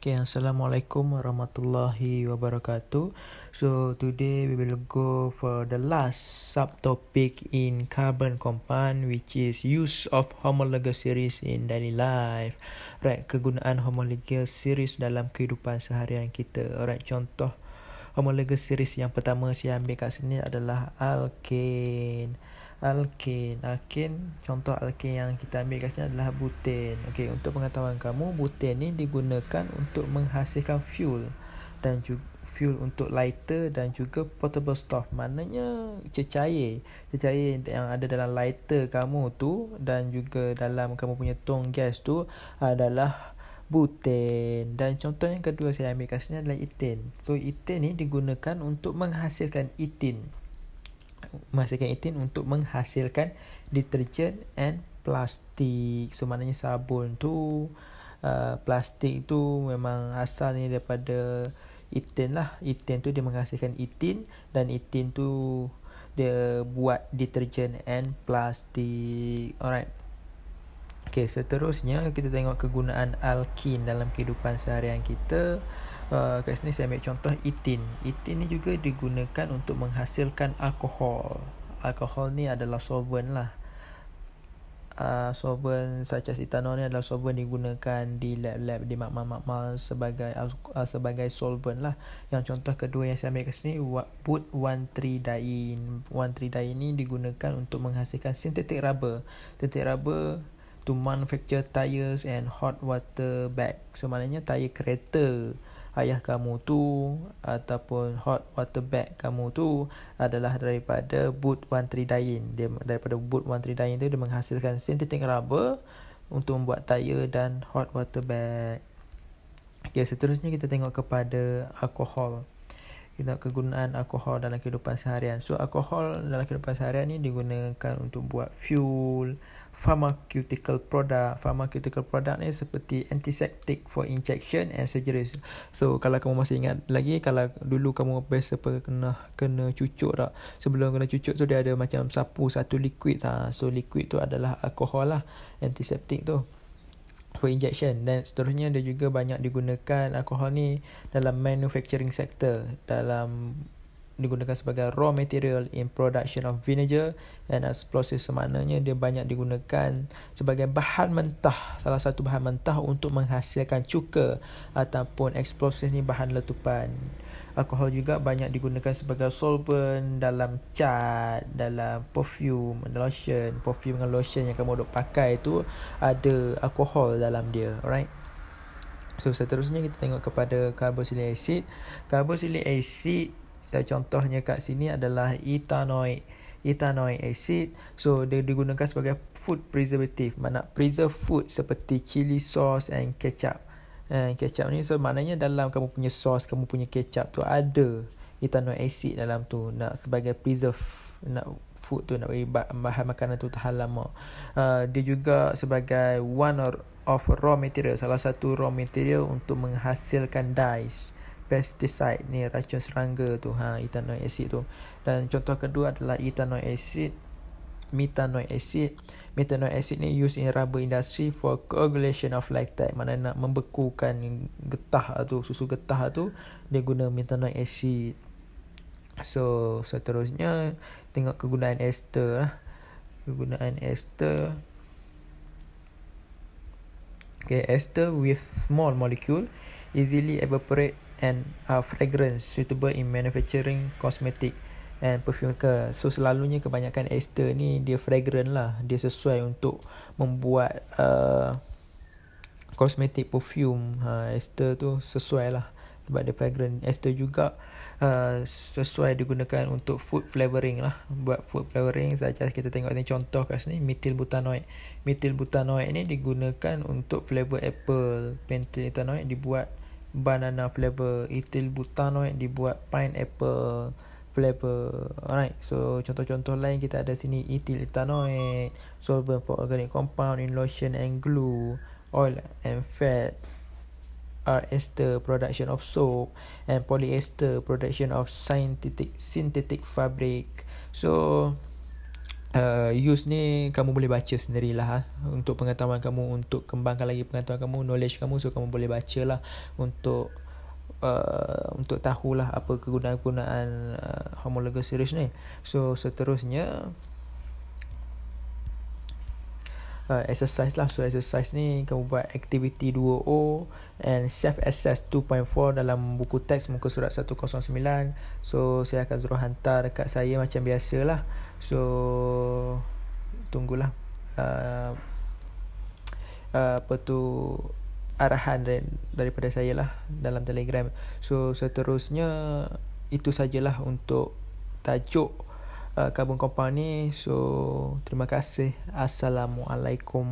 Okay, Assalamualaikum warahmatullahi wabarakatuh. So, today we will go for the last subtopic in carbon compound which is use of homologous series in daily life. Right, kegunaan homologous series dalam kehidupan seharian kita. Alright, contoh homologous series yang pertama saya ambil kat sini adalah alkane alkin. Alkin contoh alkin yang kita ambil kat sini adalah buten. Okey, untuk pengetahuan kamu, buten ni digunakan untuk menghasilkan fuel dan juga fuel untuk lighter dan juga portable stuff. Maknanya cecair. Cecair yang ada dalam lighter kamu tu dan juga dalam kamu punya tong gas tu adalah buten. Dan contoh yang kedua saya ambil kat sini adalah etin. So etin ni digunakan untuk menghasilkan etin menghasilkan etin untuk menghasilkan deterjen and plastik. So maknanya sabun tu uh, plastik tu memang asal ni daripada etin lah. Etin tu dia menghasilkan etin dan etin tu dia buat deterjen and plastik. Alright. Okay, seterusnya kita tengok kegunaan alkin dalam kehidupan seharian kita. Uh, Uh, kat sini saya ambil contoh itin. Itin ni juga digunakan untuk menghasilkan alkohol. Alkohol ni adalah solvent lah. Uh, solvent such as etanol ni adalah solvent digunakan di lab-lab di makmal-makmal sebagai uh, sebagai solvent lah. Yang contoh kedua yang saya ambil kat sini put 1,3-diene. 1,3-diene ni digunakan untuk menghasilkan sintetik rubber. sintetik rubber to manufacture tires and hot water bag. So maknanya tire kereta ayah kamu tu ataupun hot water bag kamu tu adalah daripada boot one three wantridine. Dia daripada boot one three wantridine tu dia menghasilkan synthetic rubber untuk membuat tayar dan hot water bag. Okey, seterusnya kita tengok kepada alkohol kena kegunaan alkohol dalam kehidupan seharian. So alkohol dalam kehidupan seharian ni digunakan untuk buat fuel, pharmaceutical product. Pharmaceutical product ni seperti antiseptic for injection and surgery. So kalau kamu masih ingat lagi kalau dulu kamu biasa pernah kena cucuk tak? Sebelum kena cucuk tu dia ada macam sapu satu liquid ha. So liquid tu adalah alkohol lah antiseptic tu atau injection dan seterusnya dia juga banyak digunakan alkohol ni dalam manufacturing sector dalam digunakan sebagai raw material in production of vinegar and explosive semaknanya dia banyak digunakan sebagai bahan mentah salah satu bahan mentah untuk menghasilkan cuka ataupun explosives ni bahan letupan alkohol juga banyak digunakan sebagai solvent dalam cat, dalam perfume, lotion, perfume dengan lotion yang kamu duk pakai tu ada alkohol dalam dia. Alright. So seterusnya kita tengok kepada carboxylic acid. Carboxylic acid saya contohnya kat sini adalah etanoid. Etanoid acid. So dia digunakan sebagai food preservative. Mana preserve food seperti chili sauce and ketchup uh, eh, kecap ni so maknanya dalam kamu punya sauce kamu punya kecap tu ada ethanol acid dalam tu nak sebagai preserve nak food tu nak bagi bahan makanan tu tahan lama uh, dia juga sebagai one or of raw material salah satu raw material untuk menghasilkan dyes pesticide ni racun serangga tu ha ethanol acid tu dan contoh kedua adalah ethanol acid methanoic acid. Methanoic acid ni used in rubber industry for coagulation of lactate. Mana nak membekukan getah lah tu, susu getah tu, dia guna methanoic acid. So, seterusnya, tengok kegunaan ester lah. Kegunaan ester. Okay, ester with small molecule easily evaporate and are fragrance suitable in manufacturing cosmetic. And perfume ke So selalunya kebanyakan ester ni Dia fragrant lah Dia sesuai untuk Membuat Kosmetik uh, perfume ha, uh, Ester tu sesuai lah Sebab dia fragrant Ester juga uh, Sesuai digunakan untuk food flavoring lah Buat food flavoring Saja kita tengok ni contoh kat sini Methyl butanoid Methyl butanoid ni digunakan untuk flavor apple Pentyl butanoid dibuat Banana flavor Ethyl butanoid dibuat pineapple flavor alright so contoh-contoh lain kita ada sini ethyl ethanoid solvent for organic compound in lotion and glue oil and fat are ester production of soap and polyester production of synthetic synthetic fabric so Uh, use ni kamu boleh baca sendirilah ha? untuk pengetahuan kamu untuk kembangkan lagi pengetahuan kamu knowledge kamu so kamu boleh baca lah untuk uh, untuk tahulah apa kegunaan-kegunaan uh, homologous series ni. So seterusnya uh, exercise lah. So exercise ni kamu buat activity 2O and self assess 2.4 dalam buku teks muka surat 109. So saya akan suruh hantar dekat saya macam biasalah. So tunggulah. Uh, uh, apa tu arahan daripada saya lah dalam telegram so seterusnya itu sajalah untuk tajuk uh, carbon compound ni so terima kasih assalamualaikum